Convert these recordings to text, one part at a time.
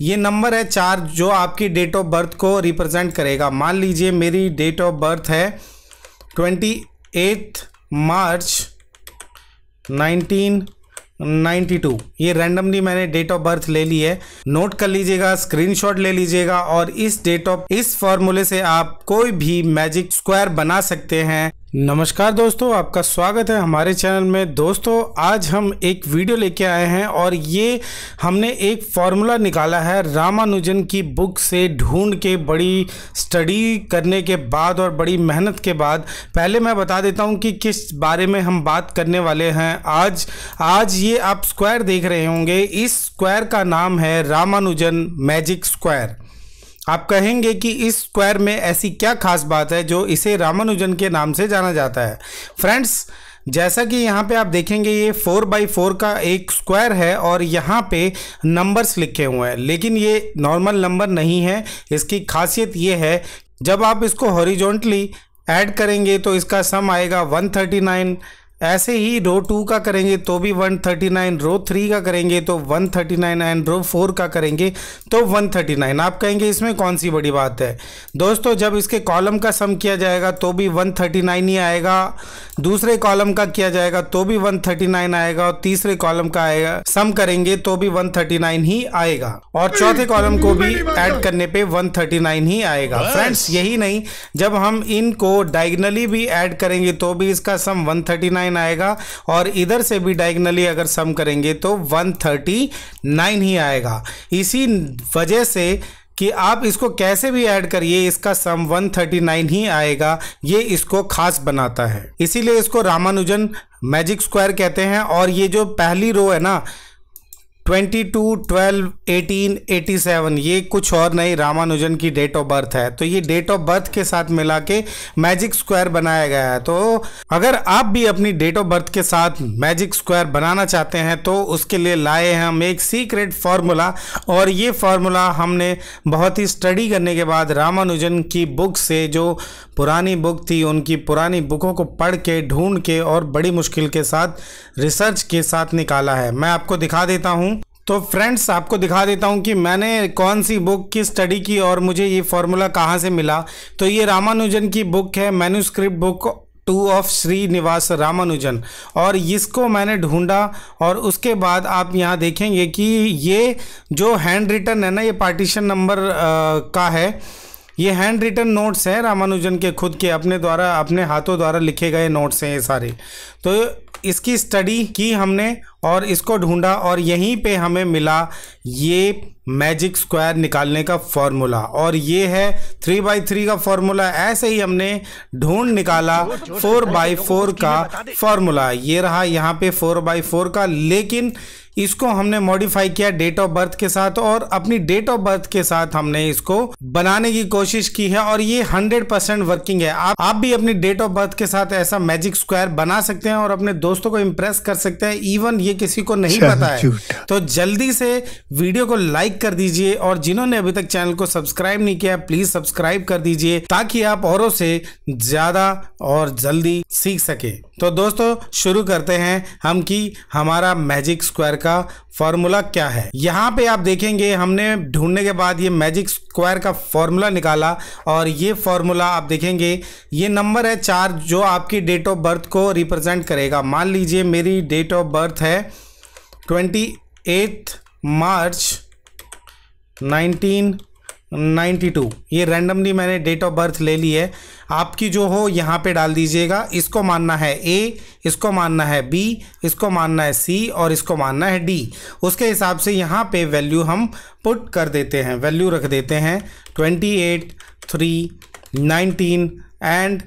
ये नंबर है चार जो आपकी डेट ऑफ बर्थ को रिप्रेजेंट करेगा मान लीजिए मेरी डेट ऑफ बर्थ है ट्वेंटी एथ मार्च 1992 ये रैंडमली मैंने डेट ऑफ बर्थ ले ली है नोट कर लीजिएगा स्क्रीनशॉट ले लीजिएगा और इस डेट ऑफ इस फॉर्मूले से आप कोई भी मैजिक स्क्वायर बना सकते हैं नमस्कार दोस्तों आपका स्वागत है हमारे चैनल में दोस्तों आज हम एक वीडियो लेके आए हैं और ये हमने एक फार्मूला निकाला है रामानुजन की बुक से ढूंढ के बड़ी स्टडी करने के बाद और बड़ी मेहनत के बाद पहले मैं बता देता हूँ कि किस बारे में हम बात करने वाले हैं आज आज ये आप स्क्वायर देख रहे होंगे इस स्क्वायर का नाम है रामानुजन मैजिक स्क्वायर आप कहेंगे कि इस स्क्वायर में ऐसी क्या खास बात है जो इसे रामानुजन के नाम से जाना जाता है फ्रेंड्स जैसा कि यहाँ पे आप देखेंगे ये फोर बाई फोर का एक स्क्वायर है और यहाँ पे नंबर्स लिखे हुए हैं लेकिन ये नॉर्मल नंबर नहीं है इसकी खासियत ये है जब आप इसको हॉरिजोंटली ऐड करेंगे तो इसका सम आएगा 139 ऐसे ही रो टू का करेंगे तो भी 139 रो थ्री का करेंगे तो 139 एंड रो फोर का करेंगे तो 139 आप कहेंगे इसमें कौन सी बड़ी बात है दोस्तों जब इसके कॉलम का सम किया जाएगा तो भी 139 ही आएगा दूसरे कॉलम का किया जाएगा तो भी 139 आएगा और तीसरे कॉलम का आएगा सम करेंगे तो भी 139 ही आएगा और चौथे कॉलम को भी एड करने पर वन ही आएगा फ्रेंड्स यही नहीं जब हम इनको डायगनली भी एड करेंगे तो भी इसका सम वन नाइन आएगा और इधर से भी डायगनली अगर सम करेंगे तो वन थर्टी नाइन ही आएगा इसी वजह से कि आप इसको कैसे भी ऐड करिए इसका सम 139 ही आएगा ये इसको खास बनाता है इसीलिए इसको रामानुजन मैजिक स्क्वायर कहते हैं और ये जो पहली रो है ना twenty two twelve eighteen eighty seven ये कुछ और नहीं रामानुजन की डेट ऑफ बर्थ है तो ये डेट ऑफ बर्थ के साथ मिला के मैजिक स्क्वायर बनाया गया है तो अगर आप भी अपनी डेट ऑफ बर्थ के साथ मैजिक स्क्वायर बनाना चाहते हैं तो उसके लिए लाए हैं हम एक सीक्रेट फार्मूला और ये फार्मूला हमने बहुत ही स्टडी करने के बाद रामानुजन की बुक से जो पुरानी बुक थी उनकी पुरानी बुकों को पढ़ के ढूंढ के और बड़ी मुश्किल के साथ रिसर्च के साथ निकाला है मैं आपको दिखा देता हूँ तो फ्रेंड्स आपको दिखा देता हूँ कि मैंने कौन सी बुक की स्टडी की और मुझे ये फॉर्मूला कहाँ से मिला तो ये रामानुजन की बुक है manuscript book two of Srinivasa Ramanujan और इसको मैंने ढूंढा और उसके बाद आप यहाँ देखेंगे कि ये जो हैंड रिटन है ना ये पार्टीशन नंबर का है ये हैंड रिटन नोट्स हैं रामानुजन के खुद के अपने द्वारा अपने हाथों द्वारा लिखे गए नोट्स हैं ये सारे तो इसकी स्टडी की हमने और इसको ढूंढा और यहीं पे हमें मिला ये मैजिक स्क्वायर निकालने का फॉर्मूला और ये है थ्री बाई थ्री का फॉर्मूला ऐसे ही हमने ढूंढ निकाला फोर बाई फोर का फॉर्मूला ये रहा यहाँ पे फोर बाई फोर का लेकिन इसको हमने मॉडिफाई किया डेट ऑफ बर्थ के साथ और अपनी डेट ऑफ बर्थ के साथ हमने इसको बनाने की कोशिश की है और ये 100 परसेंट वर्किंग है आप आप भी अपनी डेट ऑफ बर्थ के साथ ऐसा मैजिक स्क्वायर बना सकते हैं और अपने दोस्तों को इम्प्रेस कर सकते हैं इवन ये किसी को नहीं पता है तो जल्दी से वीडियो को लाइक कर दीजिए और जिन्होंने अभी तक चैनल को सब्सक्राइब नहीं किया प्लीज सब्सक्राइब कर दीजिए ताकि आप औरों से ज्यादा और जल्दी सीख सके तो दोस्तों शुरू करते हैं हम की हमारा मैजिक स्क्वायर का फार्मूला क्या है यहाँ पे आप देखेंगे हमने ढूंढने के बाद ये मैजिक स्क्वायर का फार्मूला निकाला और ये फॉर्मूला आप देखेंगे ये नंबर है चार जो आपकी डेट ऑफ बर्थ को रिप्रेजेंट करेगा मान लीजिए मेरी डेट ऑफ बर्थ है ट्वेंटी एथ मार्च नाइनटीन 92 ये रैंडमली मैंने डेट ऑफ बर्थ ले ली है आपकी जो हो यहाँ पे डाल दीजिएगा इसको मानना है ए इसको मानना है बी इसको मानना है सी और इसको मानना है डी उसके हिसाब से यहाँ पे वैल्यू हम पुट कर देते हैं वैल्यू रख देते हैं 28 3 19 एंड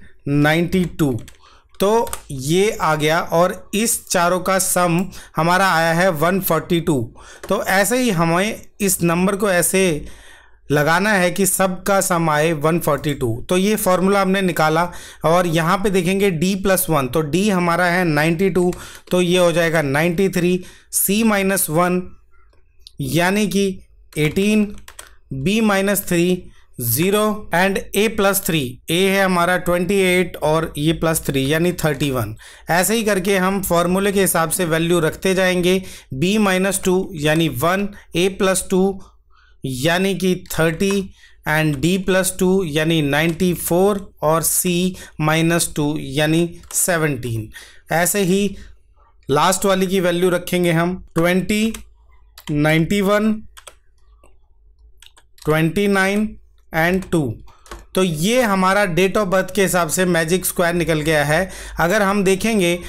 92 तो ये आ गया और इस चारों का सम हमारा आया है 142 तो ऐसे ही हमें इस नंबर को ऐसे लगाना है कि सब का सम आए 142 तो ये फॉर्मूला हमने निकाला और यहाँ पे देखेंगे d प्लस वन तो d हमारा है 92 तो ये हो जाएगा 93 थ्री सी माइनस वन यानी कि 18 b minus three zero and a plus three a है हमारा ट्वेंटी एट और ये प्लस थ्री यानी थर्टी वन ऐसे ही करके हम फॉर्मूले के हिसाब से वैल्यू रखते जाएंगे b माइनस टू यानी वन ए प्लस टू यानी कि thirty and d plus two यानी नाइन्टी फोर और सी माइनस टू यानी सेवनटीन ऐसे ही लास्ट वाली की वैल्यू रखेंगे हम twenty ninety one twenty nine and two तो ये हमारा डेट ऑफ बर्थ के हिसाब से मैजिक स्क्वायर निकल गया है अगर हम देखेंगे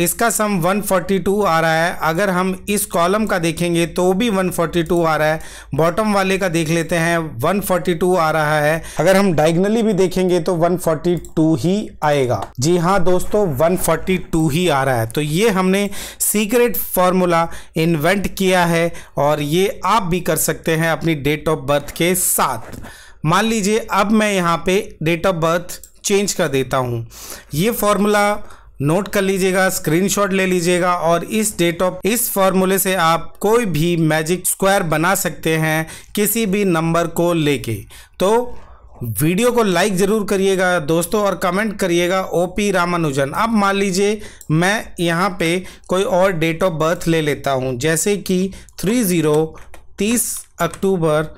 इसका सम 142 आ रहा है अगर हम इस कॉलम का देखेंगे तो भी 142 आ रहा है बॉटम वाले का देख लेते हैं 142 आ रहा है अगर हम डायगनली भी देखेंगे तो 142 ही आएगा जी हाँ दोस्तों 142 ही आ रहा है तो ये हमने सीक्रेट फॉर्मूला इन्वेंट किया है और ये आप भी कर सकते हैं अपनी डेट ऑफ बर्थ के साथ मान लीजिए अब मैं यहाँ पे डेट ऑफ बर्थ चेंज कर देता हूँ ये फॉर्मूला नोट कर लीजिएगा स्क्रीनशॉट ले लीजिएगा और इस डेट ऑफ इस फॉर्मूले से आप कोई भी मैजिक स्क्वायर बना सकते हैं किसी भी नंबर को लेके तो वीडियो को लाइक ज़रूर करिएगा दोस्तों और कमेंट करिएगा ओ पी रामानुजन अब मान लीजिए मैं यहाँ पे कोई और डेट ऑफ बर्थ ले लेता हूँ जैसे कि थ्री ज़ीरो तीस अक्टूबर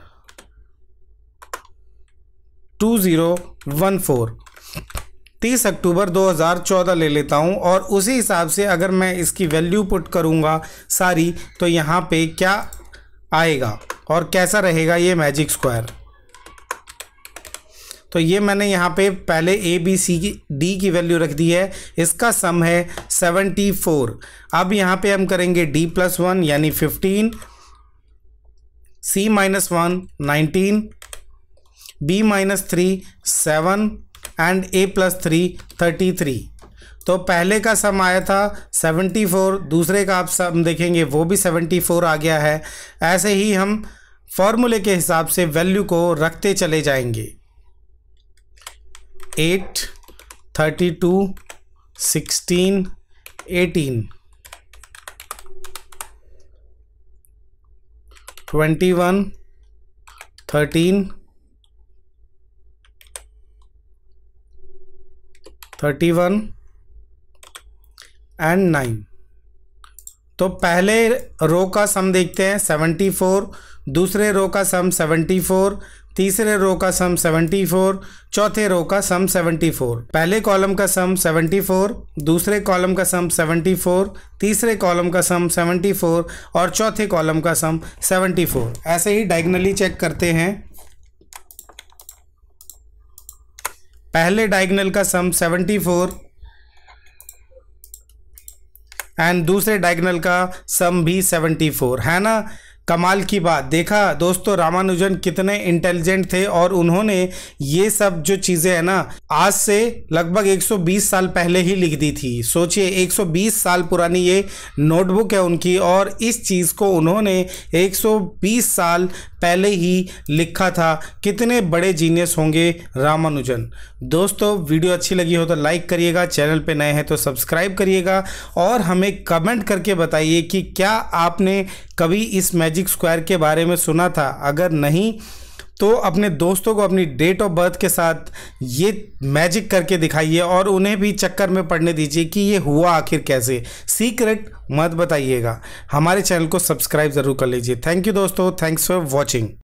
टू ज़ीरो वन फोर तीस अक्टूबर 2014 ले लेता हूं और उसी हिसाब से अगर मैं इसकी वैल्यू पुट करूंगा सारी तो यहां पे क्या आएगा और कैसा रहेगा ये मैजिक स्क्वायर तो ये मैंने यहाँ पे पहले ए बी सी की डी की वैल्यू रख दी है इसका सम है 74 अब यहाँ पे हम करेंगे डी प्लस वन यानी 15 c minus one nineteen b minus three seven and a plus three thirty three तो पहले का सम आया था 74 दूसरे का आप सम देखेंगे वो भी 74 आ गया है ऐसे ही हम फॉर्मूले के हिसाब से वैल्यू को रखते चले जाएंगे 8, 32, 16, 18, 21, 13, थर्टी वन एंड नाइन तो पहले रो का सम देखते हैं सेवेंटी फोर दूसरे रो का सम सेवेंटी फोर तीसरे रो का सम 74, चौथे रो का सम 74, पहले कॉलम का सम 74, दूसरे कॉलम का सम 74, तीसरे कॉलम का सम 74 और चौथे कॉलम का सम 74। ऐसे ही डायगनली चेक करते हैं पहले डायगनल का सम 74 एंड दूसरे डायगनल का सम भी 74 है ना कमाल की बात देखा दोस्तों रामानुजन कितने इंटेलिजेंट थे और उन्होंने ये सब जो चीज़ें हैं ना आज से लगभग 120 साल पहले ही लिख दी थी सोचिए 120 साल पुरानी ये नोटबुक है उनकी और इस चीज़ को उन्होंने 120 साल पहले ही लिखा था कितने बड़े जीनियस होंगे रामानुजन दोस्तों वीडियो अच्छी लगी हो तो लाइक करिएगा चैनल पे नए हैं तो सब्सक्राइब करिएगा और हमें कमेंट करके बताइए कि क्या आपने कभी इस मैजिक स्क्वायर के बारे में सुना था अगर नहीं तो अपने दोस्तों को अपनी डेट ऑफ बर्थ के साथ ये मैजिक करके दिखाइए और उन्हें भी चक्कर में पढ़ने दीजिए कि ये हुआ आखिर कैसे सीक्रेट मत बताइएगा हमारे चैनल को सब्सक्राइब ज़रूर कर लीजिए थैंक यू दोस्तों थैंक्स फॉर वॉचिंग